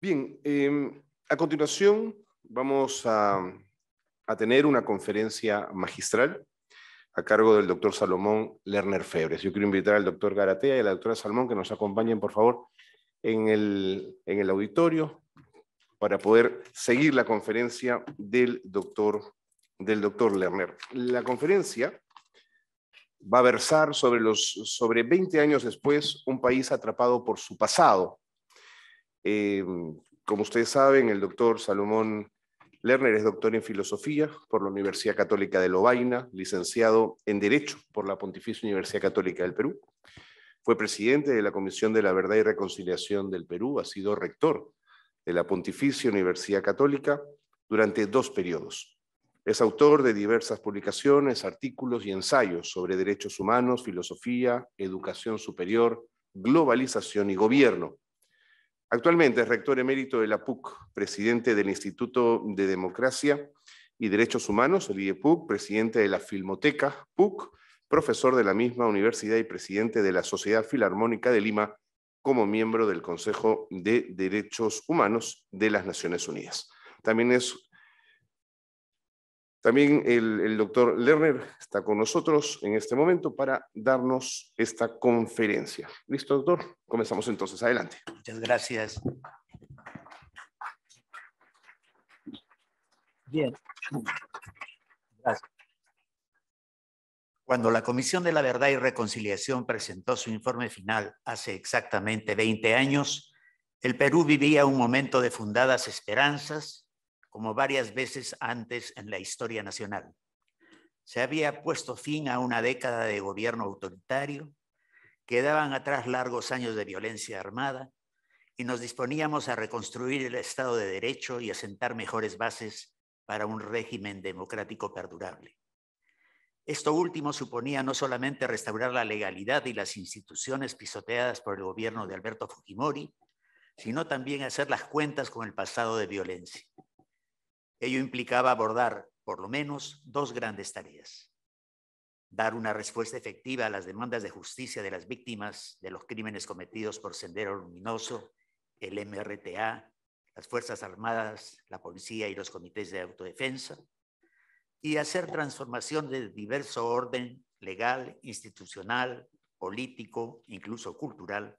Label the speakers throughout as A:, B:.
A: Bien, em, a continuación vamos a, tener una conferencia magistral a cargo del doctor Salomón Lerner Febres. Yo quiero invitar al doctor Garatea y a la doctora Salomón que nos acompañen, por favor, en el, auditorio para poder seguir la conferencia del doctor, del doctor Lerner. La conferencia va a versar sobre, los, sobre 20 años después, un país atrapado por su pasado, eh, como ustedes saben, el doctor Salomón Lerner es doctor en filosofía por la Universidad Católica de Lovaina, licenciado en Derecho por la Pontificia Universidad Católica del Perú. Fue presidente de la Comisión de la Verdad y Reconciliación del Perú, ha sido rector de la Pontificia Universidad Católica durante dos periodos. Es autor de diversas publicaciones, artículos y ensayos sobre derechos humanos, filosofía, educación superior, globalización y gobierno Actualmente es rector emérito de la PUC, presidente del Instituto de Democracia y Derechos Humanos, el e PUC, presidente de la Filmoteca PUC, profesor de la misma universidad y presidente de la Sociedad Filarmónica de Lima como miembro del Consejo de Derechos Humanos de las Naciones Unidas. También es también el, doctor Lerner está con nosotros en este momento para darnos esta conferencia. ¿Listo, doctor? Comenzamos entonces. Adelante.
B: Muchas gracias. Bien. Gracias. Cuando la Comisión de la Verdad y Reconciliación presentó su informe final hace exactamente 20 años, el Perú vivía un momento de fundadas esperanzas como varias veces antes en la historia nacional. Se había puesto fin a una década de gobierno autoritario, quedaban atrás largos años de violencia armada y nos disponíamos a reconstruir el Estado de Derecho y asentar mejores bases para un régimen democrático perdurable. Esto último suponía no solamente restaurar la legalidad y las instituciones pisoteadas por el gobierno de Alberto Fujimori, sino también hacer las cuentas con el pasado de violencia. Ello implicaba abordar por lo menos dos grandes tareas. Dar una respuesta efectiva a las demandas de justicia de las víctimas de los crímenes cometidos por Sendero Luminoso, el MRTA, las Fuerzas Armadas, la Policía y los comités de autodefensa, y hacer transformación de diverso orden legal, institucional, político, incluso cultural,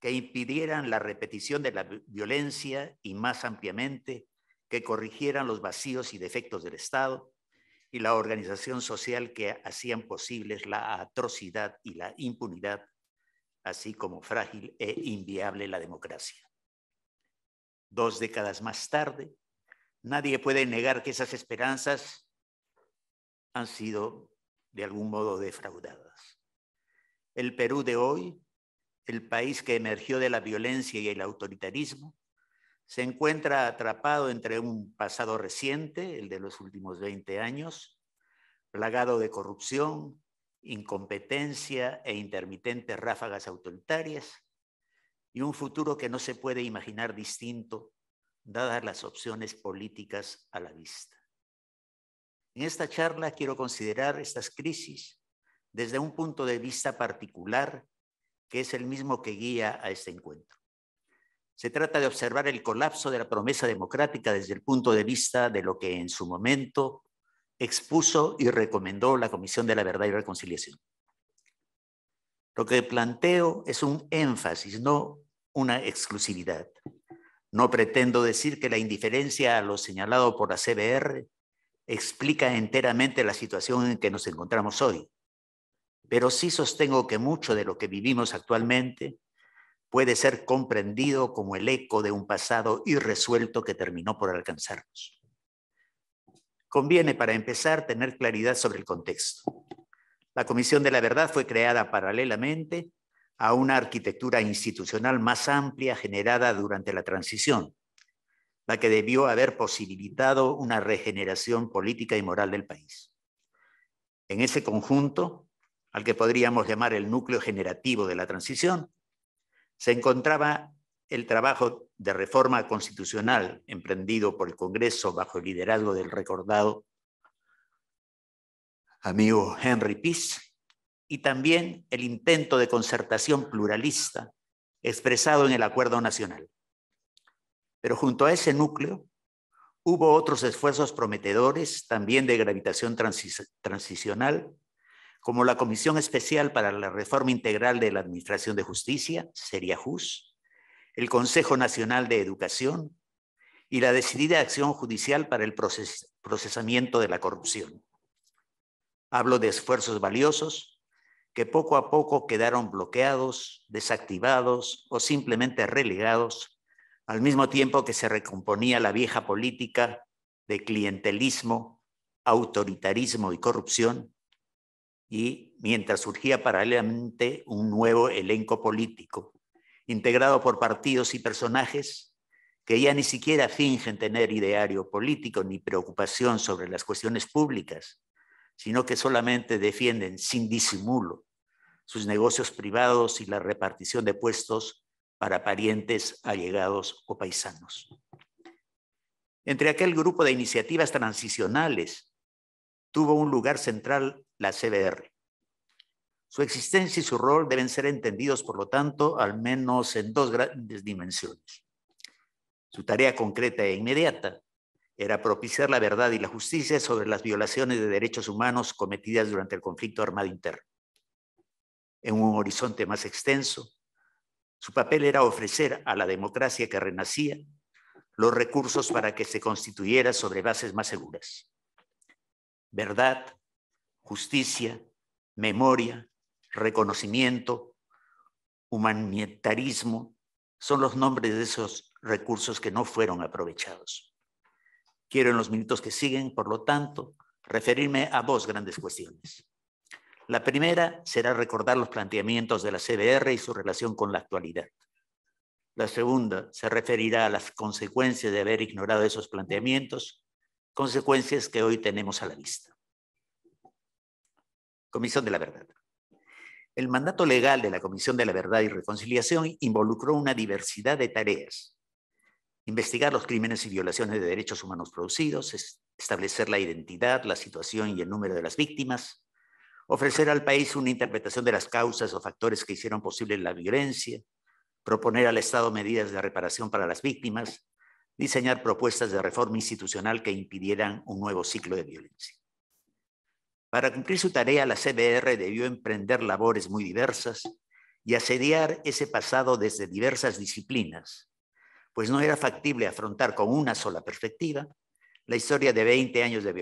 B: que impidieran la repetición de la violencia y más ampliamente que corrigieran los vacíos y defectos del Estado y la organización social que hacían posibles la atrocidad y la impunidad, así como frágil e inviable la democracia. Dos décadas más tarde, nadie puede negar que esas esperanzas han sido de algún modo defraudadas. El Perú de hoy, el país que emergió de la violencia y el autoritarismo, se encuentra atrapado entre un pasado reciente, el de los últimos 20 años, plagado de corrupción, incompetencia e intermitentes ráfagas autoritarias, y un futuro que no se puede imaginar distinto, dadas las opciones políticas a la vista. En esta charla quiero considerar estas crisis desde un punto de vista particular, que es el mismo que guía a este encuentro. Se trata de observar el colapso de la promesa democrática desde el punto de vista de lo que en su momento expuso y recomendó la Comisión de la Verdad y Reconciliación. Lo que planteo es un énfasis, no una exclusividad. No pretendo decir que la indiferencia a lo señalado por la CBR explica enteramente la situación en que nos encontramos hoy, pero sí sostengo que mucho de lo que vivimos actualmente puede ser comprendido como el eco de un pasado irresuelto que terminó por alcanzarnos. Conviene, para empezar, tener claridad sobre el contexto. La Comisión de la Verdad fue creada paralelamente a una arquitectura institucional más amplia generada durante la transición, la que debió haber posibilitado una regeneración política y moral del país. En ese conjunto, al que podríamos llamar el núcleo generativo de la transición, se encontraba el trabajo de reforma constitucional emprendido por el Congreso bajo el liderazgo del recordado amigo Henry Peace y también el intento de concertación pluralista expresado en el Acuerdo Nacional. Pero junto a ese núcleo hubo otros esfuerzos prometedores también de gravitación transicional como la Comisión Especial para la Reforma Integral de la Administración de Justicia, sería JUS, el Consejo Nacional de Educación y la decidida acción judicial para el procesamiento de la corrupción. Hablo de esfuerzos valiosos que poco a poco quedaron bloqueados, desactivados o simplemente relegados, al mismo tiempo que se recomponía la vieja política de clientelismo, autoritarismo y corrupción, y mientras surgía paralelamente un nuevo elenco político, integrado por partidos y personajes que ya ni siquiera fingen tener ideario político ni preocupación sobre las cuestiones públicas, sino que solamente defienden sin disimulo sus negocios privados y la repartición de puestos para parientes, allegados o paisanos. Entre aquel grupo de iniciativas transicionales tuvo un lugar central la CBR. Su existencia y su rol deben ser entendidos, por lo tanto, al menos en dos grandes dimensiones. Su tarea concreta e inmediata era propiciar la verdad y la justicia sobre las violaciones de derechos humanos cometidas durante el conflicto armado interno. En un horizonte más extenso, su papel era ofrecer a la democracia que renacía los recursos para que se constituyera sobre bases más seguras. Verdad, justicia, memoria, reconocimiento, humanitarismo, son los nombres de esos recursos que no fueron aprovechados. Quiero en los minutos que siguen, por lo tanto, referirme a dos grandes cuestiones. La primera será recordar los planteamientos de la CBR y su relación con la actualidad. La segunda se referirá a las consecuencias de haber ignorado esos planteamientos, consecuencias que hoy tenemos a la vista. Comisión de la Verdad. El mandato legal de la Comisión de la Verdad y Reconciliación involucró una diversidad de tareas. Investigar los crímenes y violaciones de derechos humanos producidos, establecer la identidad, la situación y el número de las víctimas, ofrecer al país una interpretación de las causas o factores que hicieron posible la violencia, proponer al Estado medidas de reparación para las víctimas, diseñar propuestas de reforma institucional que impidieran un nuevo ciclo de violencia. Para cumplir su tarea, la CBR debió emprender labores muy diversas y asediar ese pasado desde diversas disciplinas, pues no era factible afrontar con una sola perspectiva la historia de 20 años de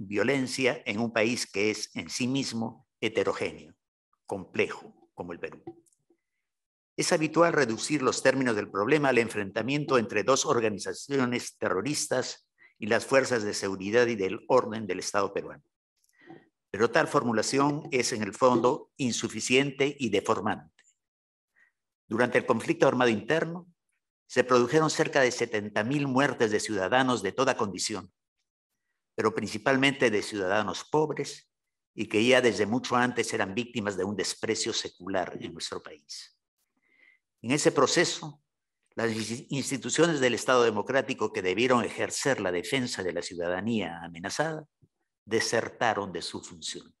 B: violencia en un país que es en sí mismo heterogéneo, complejo, como el Perú. Es habitual reducir los términos del problema al enfrentamiento entre dos organizaciones terroristas y las fuerzas de seguridad y del orden del Estado peruano. Pero tal formulación es en el fondo insuficiente y deformante. Durante el conflicto armado interno, se produjeron cerca de 70.000 muertes de ciudadanos de toda condición, pero principalmente de ciudadanos pobres y que ya desde mucho antes eran víctimas de un desprecio secular en nuestro país. En ese proceso, las instituciones del Estado democrático que debieron ejercer la defensa de la ciudadanía amenazada desertaron de su función.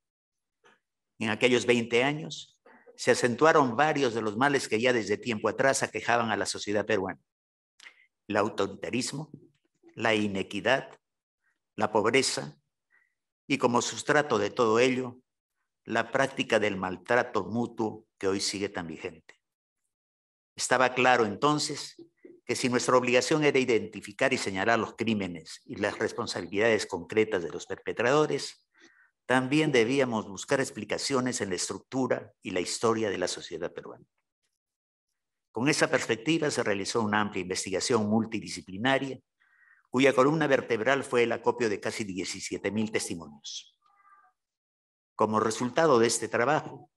B: En aquellos 20 años se acentuaron varios de los males que ya desde tiempo atrás aquejaban a la sociedad peruana. El autoritarismo, la inequidad, la pobreza y como sustrato de todo ello, la práctica del maltrato mutuo que hoy sigue tan vigente. Estaba claro entonces que si nuestra obligación era identificar y señalar los crímenes y las responsabilidades concretas de los perpetradores, también debíamos buscar explicaciones en la estructura y la historia de la sociedad peruana. Con esa perspectiva se realizó una amplia investigación multidisciplinaria, cuya columna vertebral fue el acopio de casi 17.000 testimonios. Como resultado de este trabajo,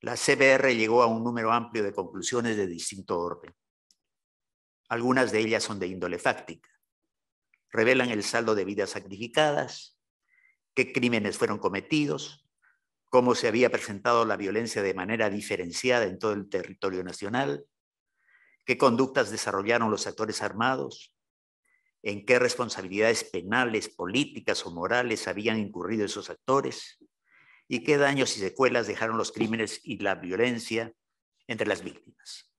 B: la CBR llegó a un número amplio de conclusiones de distinto orden algunas de ellas son de índole fáctica. Revelan el saldo de vidas sacrificadas, qué crímenes fueron cometidos, cómo se había presentado la violencia de manera diferenciada en todo el territorio nacional, qué conductas desarrollaron los actores armados, en qué responsabilidades penales, políticas o morales habían incurrido esos actores y qué daños y secuelas dejaron los crímenes y la violencia entre las víctimas.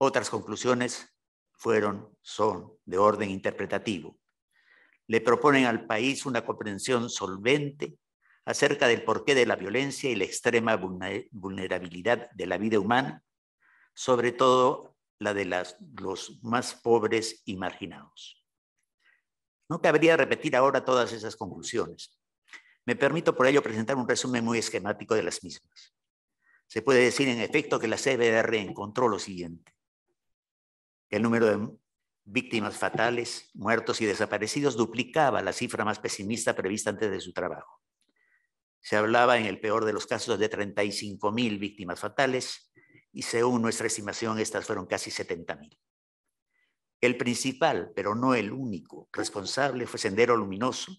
B: Otras conclusiones fueron, son de orden interpretativo. Le proponen al país una comprensión solvente acerca del porqué de la violencia y la extrema vulnerabilidad de la vida humana, sobre todo la de los más pobres y marginados. No cabría repetir ahora todas esas conclusiones. Me permito por ello presentar un resumen muy esquemático de las mismas. Se puede decir en efecto que la CBR encontró lo siguiente. El número de víctimas fatales, muertos y desaparecidos duplicaba la cifra más pesimista prevista antes de su trabajo. Se hablaba en el peor de los casos de 35 mil víctimas fatales y según nuestra estimación estas fueron casi 70 mil. El principal, pero no el único, responsable fue Sendero Luminoso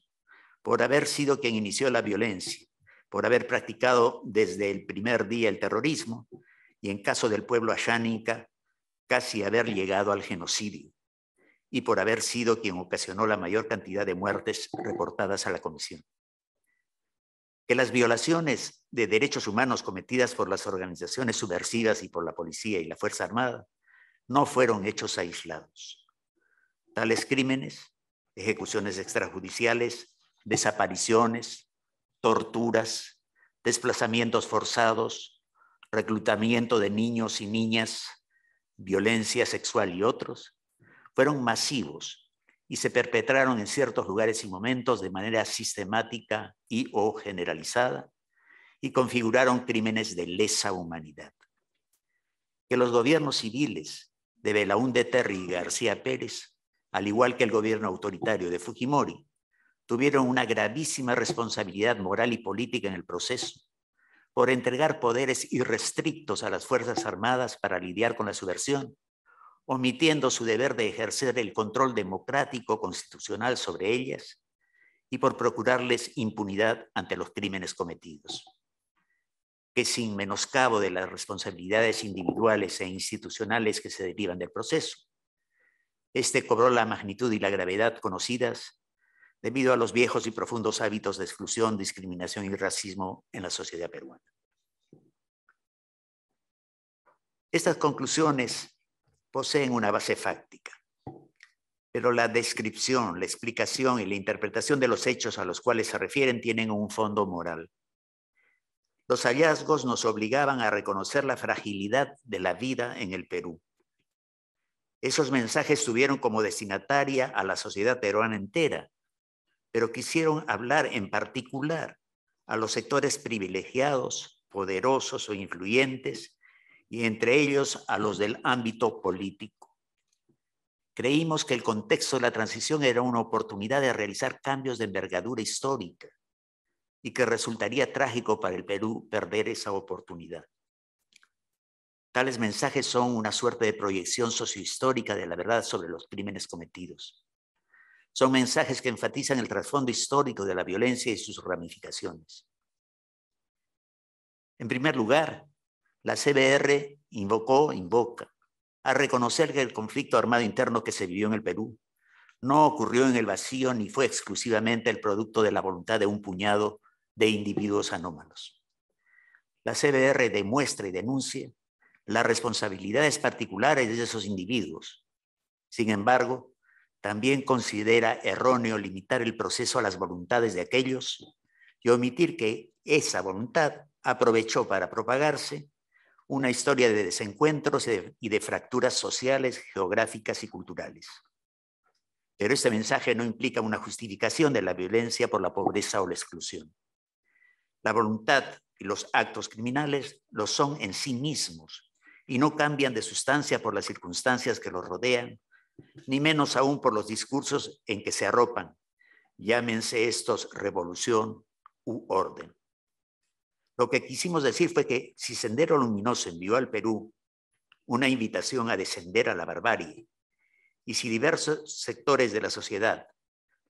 B: por haber sido quien inició la violencia, por haber practicado desde el primer día el terrorismo y en caso del pueblo ashánica casi haber llegado al genocidio y por haber sido quien ocasionó la mayor cantidad de muertes reportadas a la Comisión. Que las violaciones de derechos humanos cometidas por las organizaciones subversivas y por la policía y la Fuerza Armada no fueron hechos aislados. Tales crímenes, ejecuciones extrajudiciales, desapariciones, torturas, desplazamientos forzados, reclutamiento de niños y niñas, violencia sexual y otros, fueron masivos y se perpetraron en ciertos lugares y momentos de manera sistemática y o generalizada y configuraron crímenes de lesa humanidad. Que los gobiernos civiles de Belaúnde Terry y García Pérez, al igual que el gobierno autoritario de Fujimori, tuvieron una gravísima responsabilidad moral y política en el proceso, por entregar poderes irrestrictos a las Fuerzas Armadas para lidiar con la subversión, omitiendo su deber de ejercer el control democrático constitucional sobre ellas y por procurarles impunidad ante los crímenes cometidos. Que sin menoscabo de las responsabilidades individuales e institucionales que se derivan del proceso, este cobró la magnitud y la gravedad conocidas debido a los viejos y profundos hábitos de exclusión, discriminación y racismo en la sociedad peruana. Estas conclusiones poseen una base fáctica, pero la descripción, la explicación y la interpretación de los hechos a los cuales se refieren tienen un fondo moral. Los hallazgos nos obligaban a reconocer la fragilidad de la vida en el Perú. Esos mensajes tuvieron como destinataria a la sociedad peruana entera, pero quisieron hablar en particular a los sectores privilegiados, poderosos o influyentes, y entre ellos a los del ámbito político. Creímos que el contexto de la transición era una oportunidad de realizar cambios de envergadura histórica y que resultaría trágico para el Perú perder esa oportunidad. Tales mensajes son una suerte de proyección sociohistórica de la verdad sobre los crímenes cometidos. Son mensajes que enfatizan el trasfondo histórico de la violencia y sus ramificaciones. En primer lugar, la CBR invocó, invoca, a reconocer que el conflicto armado interno que se vivió en el Perú no ocurrió en el vacío ni fue exclusivamente el producto de la voluntad de un puñado de individuos anómalos. La CBR demuestra y denuncia las responsabilidades particulares de esos individuos. Sin embargo, también considera erróneo limitar el proceso a las voluntades de aquellos y omitir que esa voluntad aprovechó para propagarse una historia de desencuentros y de fracturas sociales, geográficas y culturales. Pero este mensaje no implica una justificación de la violencia por la pobreza o la exclusión. La voluntad y los actos criminales lo son en sí mismos y no cambian de sustancia por las circunstancias que los rodean ni menos aún por los discursos en que se arropan, llámense estos revolución u orden. Lo que quisimos decir fue que si Sendero Luminoso envió al Perú una invitación a descender a la barbarie, y si diversos sectores de la sociedad,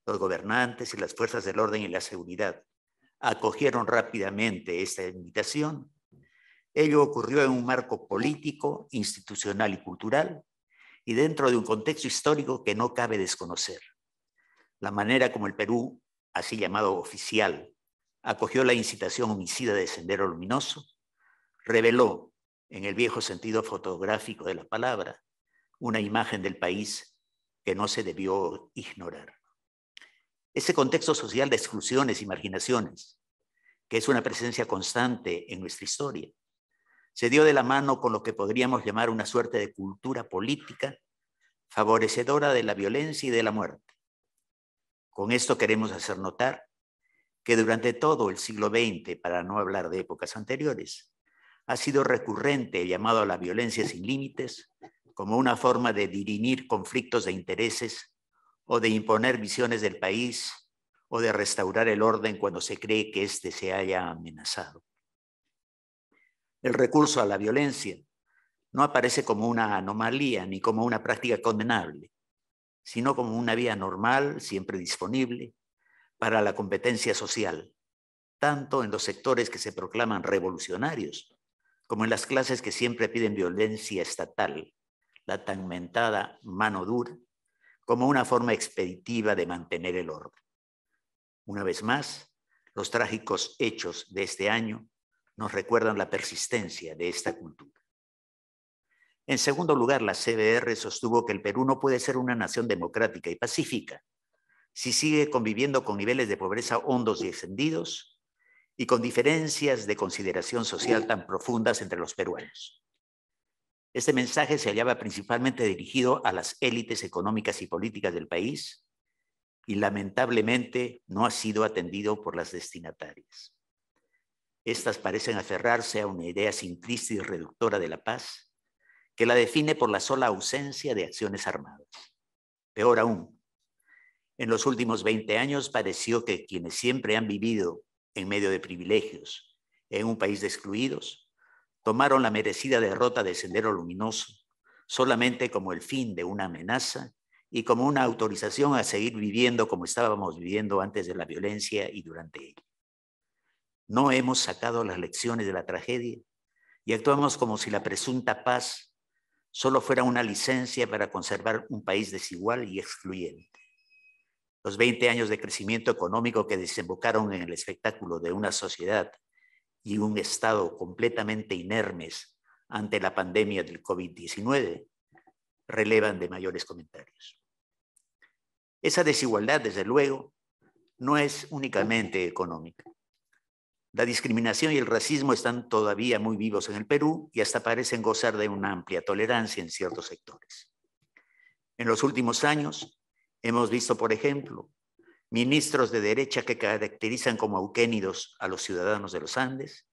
B: los gobernantes y las fuerzas del orden y la seguridad, acogieron rápidamente esta invitación, ello ocurrió en un marco político, institucional y cultural y dentro de un contexto histórico que no cabe desconocer. La manera como el Perú, así llamado oficial, acogió la incitación homicida de Sendero Luminoso, reveló, en el viejo sentido fotográfico de la palabra, una imagen del país que no se debió ignorar. Ese contexto social de exclusiones y marginaciones, que es una presencia constante en nuestra historia, se dio de la mano con lo que podríamos llamar una suerte de cultura política favorecedora de la violencia y de la muerte. Con esto queremos hacer notar que durante todo el siglo XX, para no hablar de épocas anteriores, ha sido recurrente el llamado a la violencia sin límites como una forma de dirimir conflictos de intereses o de imponer visiones del país o de restaurar el orden cuando se cree que éste se haya amenazado el recurso a la violencia no aparece como una anomalía ni como una práctica condenable, sino como una vía normal, siempre disponible, para la competencia social, tanto en los sectores que se proclaman revolucionarios como en las clases que siempre piden violencia estatal, la tan mentada mano dura, como una forma expeditiva de mantener el orden. Una vez más, los trágicos hechos de este año nos recuerdan la persistencia de esta cultura. En segundo lugar, la CBR sostuvo que el Perú no puede ser una nación democrática y pacífica si sigue conviviendo con niveles de pobreza hondos y extendidos y con diferencias de consideración social tan profundas entre los peruanos. Este mensaje se hallaba principalmente dirigido a las élites económicas y políticas del país y lamentablemente no ha sido atendido por las destinatarias. Estas parecen aferrarse a una idea simplista y reductora de la paz que la define por la sola ausencia de acciones armadas. Peor aún, en los últimos 20 años pareció que quienes siempre han vivido en medio de privilegios, en un país de excluidos, tomaron la merecida derrota de Sendero Luminoso solamente como el fin de una amenaza y como una autorización a seguir viviendo como estábamos viviendo antes de la violencia y durante ella. No hemos sacado las lecciones de la tragedia y actuamos como si la presunta paz solo fuera una licencia para conservar un país desigual y excluyente. Los 20 años de crecimiento económico que desembocaron en el espectáculo de una sociedad y un Estado completamente inermes ante la pandemia del COVID-19 relevan de mayores comentarios. Esa desigualdad, desde luego, no es únicamente económica. La discriminación y el racismo están todavía muy vivos en el Perú y hasta parecen gozar de una amplia tolerancia en ciertos sectores. En los últimos años hemos visto, por ejemplo, ministros de derecha que caracterizan como auquénidos a los ciudadanos de los Andes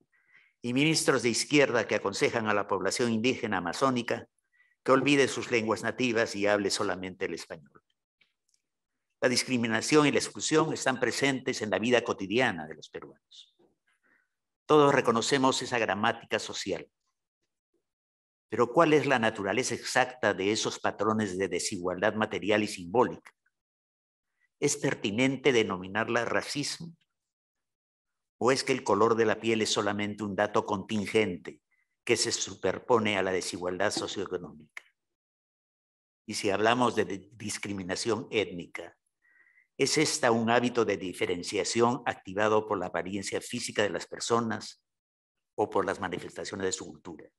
B: y ministros de izquierda que aconsejan a la población indígena amazónica que olvide sus lenguas nativas y hable solamente el español. La discriminación y la exclusión están presentes en la vida cotidiana de los peruanos. Todos reconocemos esa gramática social. Pero ¿cuál es la naturaleza exacta de esos patrones de desigualdad material y simbólica? ¿Es pertinente denominarla racismo? ¿O es que el color de la piel es solamente un dato contingente que se superpone a la desigualdad socioeconómica? Y si hablamos de discriminación étnica, ¿Es esta un hábito de diferenciación activado por la apariencia física de las personas o por las manifestaciones de su cultura?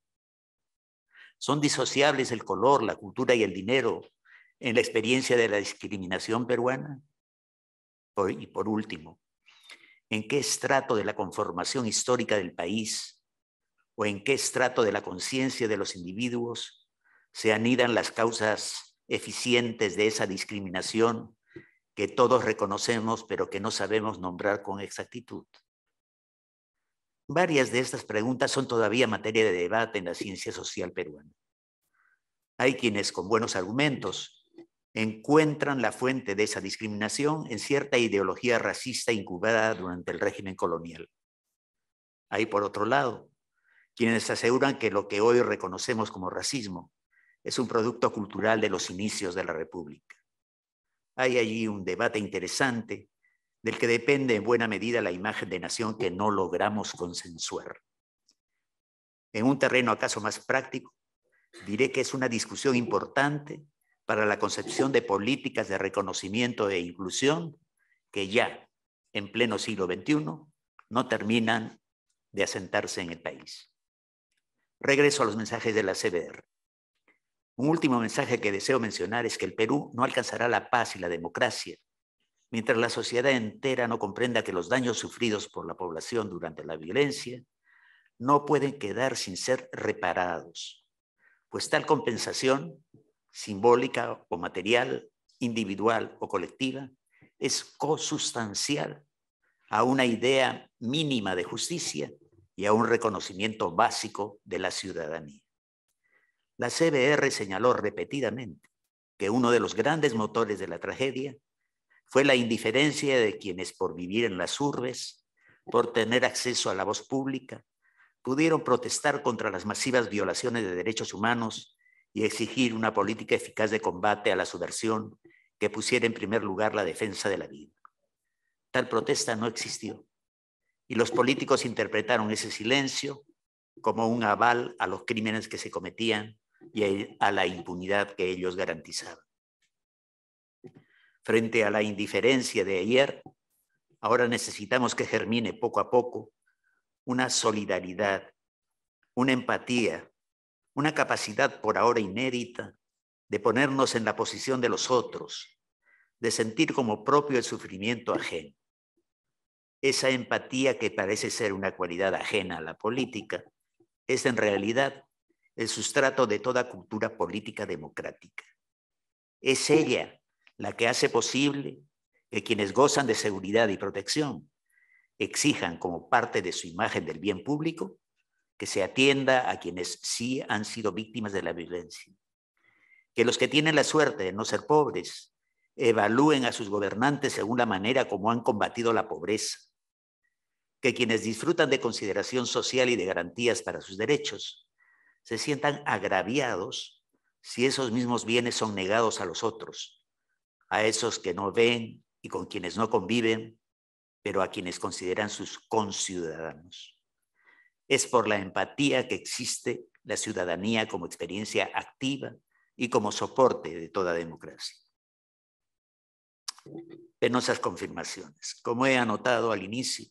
B: Son disociables el color, la cultura y el dinero en la experiencia de la discriminación peruana. y por último, ¿en qué estrato de la conformación histórica del país o en qué estrato de la conciencia de los individuos se anidan las causas eficientes de esa discriminación que todos reconocemos pero que no sabemos nombrar con exactitud. Varias de estas preguntas son todavía materia de debate en la ciencia social peruana. Hay quienes con buenos argumentos encuentran la fuente de esa discriminación en cierta ideología racista incubada durante el régimen colonial. Hay, por otro lado, quienes aseguran que lo que hoy reconocemos como racismo es un producto cultural de los inicios de la República. Hay allí un debate interesante del que depende en buena medida la imagen de nación que no logramos consensuar. En un terreno acaso más práctico, diré que es una discusión importante para la concepción de políticas de reconocimiento e inclusión que ya, en pleno siglo XXI, no terminan de asentarse en el país. Regreso a los mensajes de la CBR. Un último mensaje que deseo mencionar es que el Perú no alcanzará la paz y la democracia mientras la sociedad entera no comprenda que los daños sufridos por la población durante la violencia no pueden quedar sin ser reparados, pues tal compensación, simbólica o material, individual o colectiva, es cosustancial a una idea mínima de justicia y a un reconocimiento básico de la ciudadanía. La CBR señaló repetidamente que uno de los grandes motores de la tragedia fue la indiferencia de quienes por vivir en las urbes, por tener acceso a la voz pública, pudieron protestar contra las masivas violaciones de derechos humanos y exigir una política eficaz de combate a la subversión que pusiera en primer lugar la defensa de la vida. Tal protesta no existió y los políticos interpretaron ese silencio como un aval a los crímenes que se cometían y e, a la impunidad que ellos garantizaban. Frente a la indiferencia de ayer, ahora necesitamos que germine poco a poco una solidaridad, una empatía, una capacidad por ahora inédita de ponernos en la posición de los otros, de sentir como propio el sufrimiento ajeno. Esa empatía que parece ser una cualidad ajena a la política es en realidad el sustrato de toda cultura política democrática. Es ella la que hace posible que quienes gozan de seguridad y protección exijan como parte de su imagen del bien público que se atienda a quienes sí han sido víctimas de la violencia. Que los que tienen la suerte de no ser pobres evalúen a sus gobernantes según la manera como han combatido la pobreza. Que quienes disfrutan de consideración social y de garantías para sus derechos se sientan agraviados si esos mismos bienes son negados a los otros, a esos que no ven y con quienes no conviven, pero a quienes consideran sus conciudadanos. Es por la empatía que existe la ciudadanía como experiencia activa y como soporte de toda democracia. Penosas confirmaciones. Como he anotado al inicio,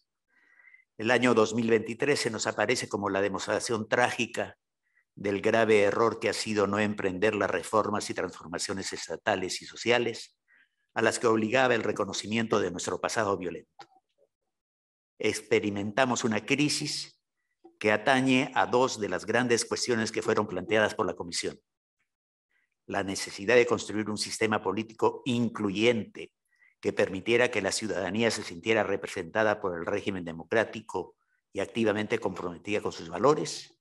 B: el año 2023 se nos aparece como la demostración trágica del grave error que ha sido no emprender las reformas y transformaciones estatales y sociales a las que obligaba el reconocimiento de nuestro pasado violento. Experimentamos una crisis que atañe a dos de las grandes cuestiones que fueron planteadas por la Comisión. La necesidad de construir un sistema político incluyente que permitiera que la ciudadanía se sintiera representada por el régimen democrático y activamente comprometida con sus valores,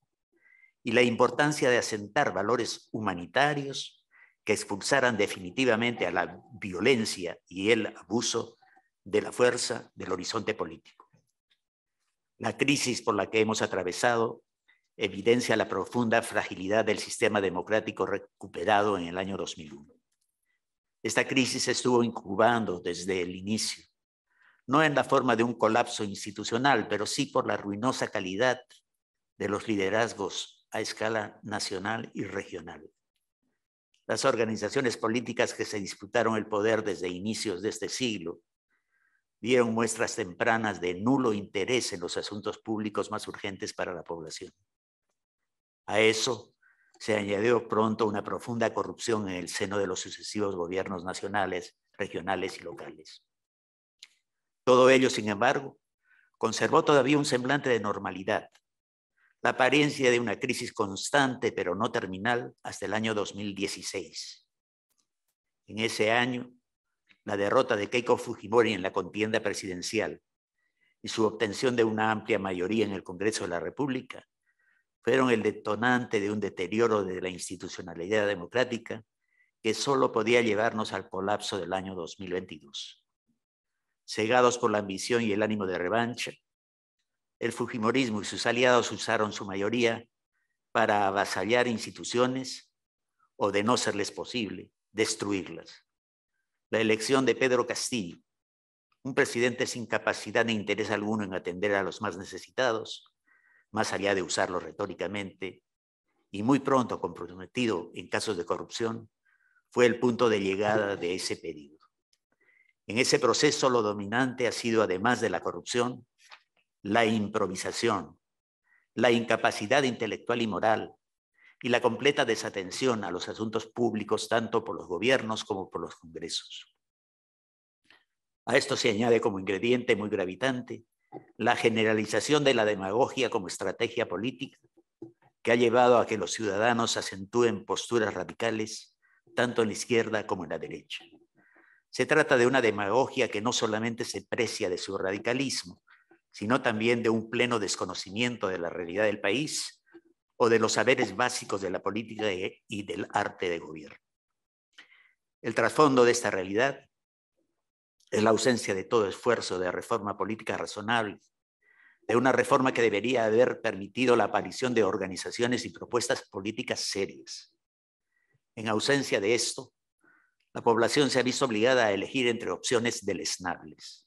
B: y la importancia de asentar valores humanitarios que expulsaran definitivamente a la violencia y el abuso de la fuerza del horizonte político. La crisis por la que hemos atravesado evidencia la profunda fragilidad del sistema democrático recuperado en el año 2001. Esta crisis estuvo incubando desde el inicio, no en la forma de un colapso institucional, pero sí por la ruinosa calidad de los liderazgos a escala nacional y regional. Las organizaciones políticas que se disputaron el poder desde inicios de este siglo dieron muestras tempranas de nulo interés en los asuntos públicos más urgentes para la población. A eso se añadió pronto una profunda corrupción en el seno de los sucesivos gobiernos nacionales, regionales y locales. Todo ello, sin embargo, conservó todavía un semblante de normalidad, la apariencia de una crisis constante pero no terminal hasta el año 2016. En ese año, la derrota de Keiko Fujimori en la contienda presidencial y su obtención de una amplia mayoría en el Congreso de la República fueron el detonante de un deterioro de la institucionalidad democrática que solo podía llevarnos al colapso del año 2022. Cegados por la ambición y el ánimo de revancha, el Fujimorismo y sus aliados usaron su mayoría para avasallar instituciones o, de no serles posible, destruirlas. La elección de Pedro Castillo, un presidente sin capacidad ni interés alguno en atender a los más necesitados, más allá de usarlo retóricamente, y muy pronto comprometido en casos de corrupción, fue el punto de llegada de ese periodo. En ese proceso lo dominante ha sido, además de la corrupción, la improvisación, la incapacidad intelectual y moral y la completa desatención a los asuntos públicos tanto por los gobiernos como por los congresos. A esto se añade como ingrediente muy gravitante la generalización de la demagogia como estrategia política que ha llevado a que los ciudadanos acentúen posturas radicales tanto en la izquierda como en la derecha. Se trata de una demagogia que no solamente se precia de su radicalismo, sino también de un pleno desconocimiento de la realidad del país o de los saberes básicos de la política e, y del arte de gobierno. El trasfondo de esta realidad es la ausencia de todo esfuerzo de reforma política razonable, de una reforma que debería haber permitido la aparición de organizaciones y propuestas políticas serias. En ausencia de esto, la población se ha visto obligada a elegir entre opciones deleznables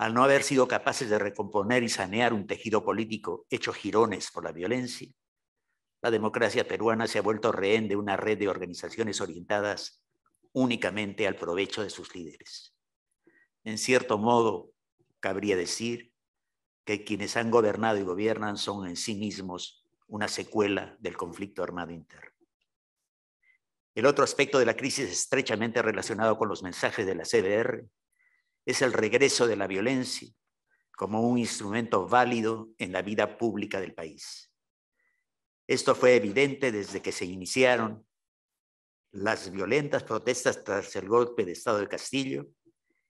B: al no haber sido capaces de recomponer y sanear un tejido político hecho girones por la violencia, la democracia peruana se ha vuelto rehén de una red de organizaciones orientadas únicamente al provecho de sus líderes. En cierto modo, cabría decir que quienes han gobernado y gobiernan son en sí mismos una secuela del conflicto armado interno. El otro aspecto de la crisis estrechamente relacionado con los mensajes de la CDR, es el regreso de la violencia como un instrumento válido en la vida pública del país. Esto fue evidente desde que se iniciaron las violentas protestas tras el golpe de Estado de Castillo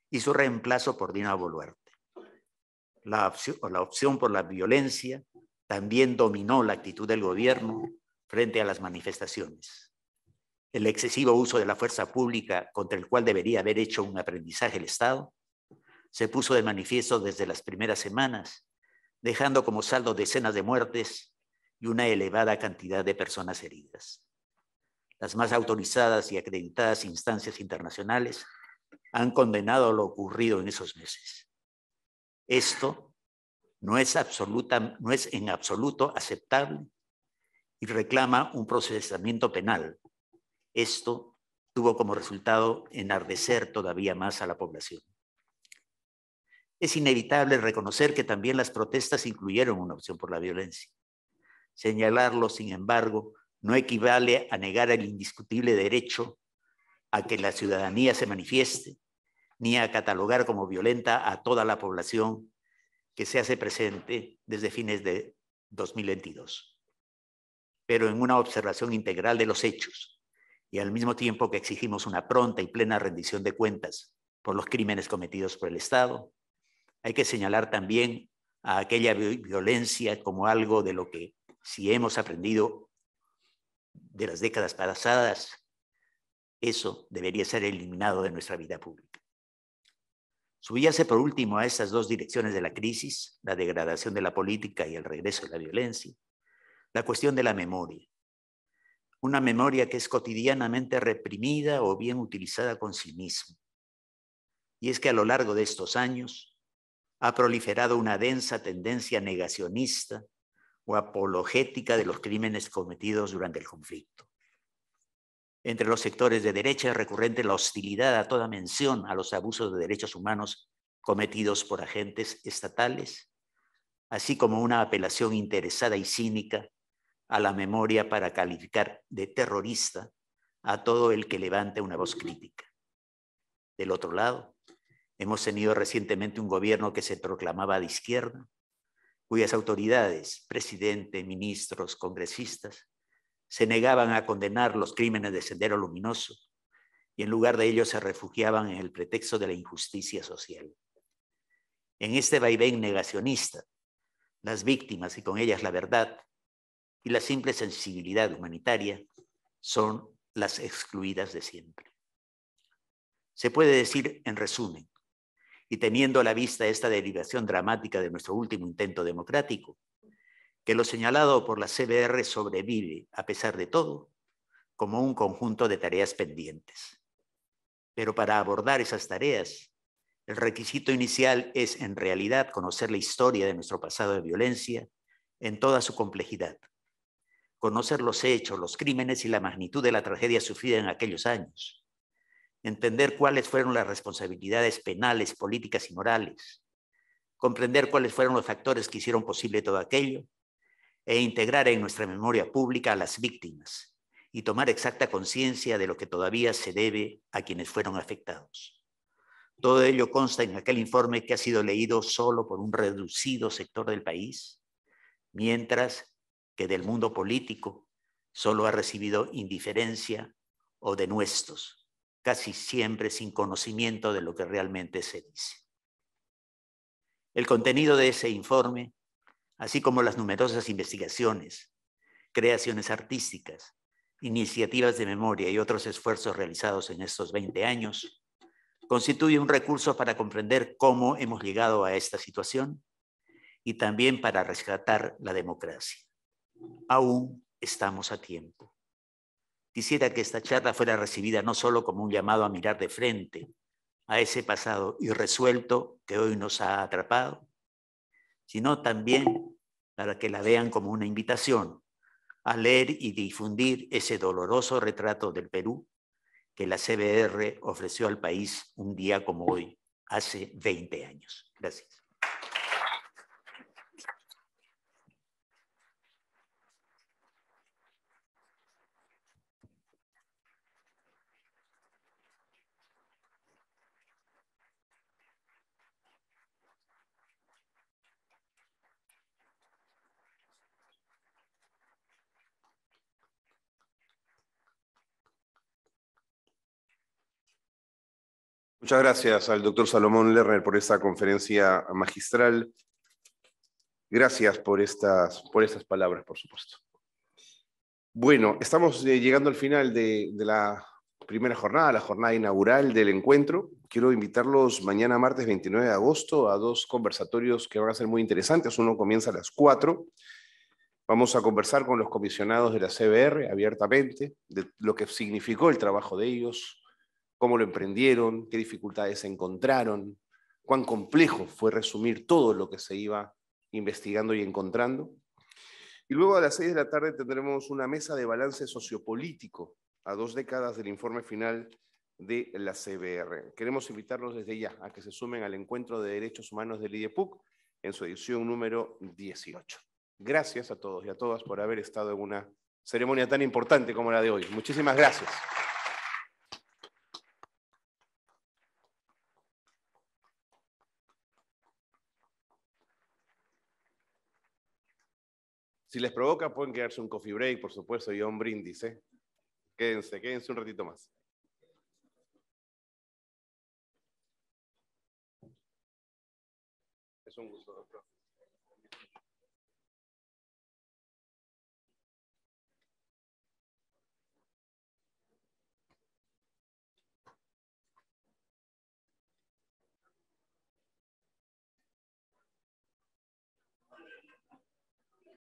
B: y su reemplazo por Dina Boluarte. La la opción por la violencia también dominó la actitud del gobierno frente a las manifestaciones. El excesivo uso de la fuerza pública contra el cual debería haber hecho un aprendizaje el Estado se puso de manifiesto desde las primeras semanas, dejando como saldo decenas de muertes y una elevada cantidad de personas heridas. Las más autorizadas y acreditadas instancias internacionales han condenado lo ocurrido en esos meses. Esto no es, en absoluto aceptable y reclama un procesamiento penal. Esto tuvo como resultado enardecer todavía más a la población. Es inevitable reconocer que también las protestas incluyeron una opción por la violencia. Señalarlo, sin embargo, no equivale a negar el indiscutible derecho a que la ciudadanía se manifieste, ni a catalogar como violenta a toda la población que se hace presente desde fines de 2022. Pero en una observación integral de los hechos y al mismo tiempo que exigimos una pronta y plena rendición de cuentas por los crímenes cometidos por el Estado, hay que señalar también a aquella violencia como algo de lo que si hemos aprendido de las décadas pasadas, eso debería ser eliminado de nuestra vida pública. Subíase por último a esas dos direcciones de la crisis, la degradación de la política y el regreso de la violencia, la cuestión de la memoria. Una memoria que es cotidianamente reprimida o bien utilizada con sí mismo. y es que a lo largo de estos años, ha proliferado una densa tendencia negacionista o apologética de los crímenes cometidos durante el conflicto. Entre los sectores de derecha es recurrente la hostilidad a toda mención a los abusos de derechos humanos cometidos por agentes estatales, así como una apelación interesada y cínica a la memoria para calificar de terrorista a todo el que levante una voz crítica. Del otro lado, Hemos tenido recientemente un gobierno que se proclamaba de izquierda, cuyas autoridades, presidente, ministros, congresistas, se negaban a condenar los crímenes de Sendero Luminoso y en lugar de ello se refugiaban en el pretexto de la injusticia social. En este vaivén negacionista, las víctimas y con ellas la verdad y la simple sensibilidad humanitaria son las excluidas de siempre. Se puede decir, en resumen, y teniendo a la vista esta derivación dramática de nuestro último intento democrático, que lo señalado por la CBR sobrevive, a pesar de todo, como un conjunto de tareas pendientes. Pero para abordar esas tareas, el requisito inicial es en realidad conocer la historia de nuestro pasado de violencia en toda su complejidad, conocer los hechos, los crímenes y la magnitud de la tragedia sufrida en aquellos años, entender cuáles fueron las responsabilidades penales, políticas y morales, comprender cuáles fueron los factores que hicieron posible todo aquello e integrar en nuestra memoria pública a las víctimas y tomar exacta conciencia de lo que todavía se debe a quienes fueron afectados. Todo ello consta en aquel informe que ha sido leído solo por un reducido sector del país, mientras que del mundo político solo ha recibido indiferencia o denuestos casi siempre sin conocimiento de lo que realmente se dice. El contenido de ese informe, así como las numerosas investigaciones, creaciones artísticas, iniciativas de memoria y otros esfuerzos realizados en estos 20 años, constituye un recurso para comprender cómo hemos llegado a esta situación y también para rescatar la democracia. Aún estamos a tiempo. Quisiera que esta charla fuera recibida no solo como un llamado a mirar de frente a ese pasado irresuelto que hoy nos ha atrapado, sino también para que la vean como una invitación a leer y difundir ese doloroso retrato del Perú que la CBR ofreció al país un día como hoy, hace 20 años. Gracias.
A: Muchas gracias al doctor Salomón Lerner por esta conferencia magistral. Gracias por estas, por estas palabras, por supuesto. Bueno, estamos eh, llegando al final de, de la primera jornada, la jornada inaugural del encuentro. Quiero invitarlos mañana, martes 29 de agosto, a dos conversatorios que van a ser muy interesantes. Uno comienza a las 4. Vamos a conversar con los comisionados de la CBR abiertamente, de lo que significó el trabajo de ellos, cómo lo emprendieron, qué dificultades encontraron, cuán complejo fue resumir todo lo que se iba investigando y encontrando. Y luego a las seis de la tarde tendremos una mesa de balance sociopolítico a dos décadas del informe final de la CBR. Queremos invitarlos desde ya a que se sumen al encuentro de derechos humanos del IDEPUC en su edición número 18. Gracias a todos y a todas por haber estado en una ceremonia tan importante como la de hoy. Muchísimas gracias. Si les provoca, pueden quedarse un coffee break, por supuesto, y un brindis. ¿eh? Quédense, quédense un ratito más. Es un gusto.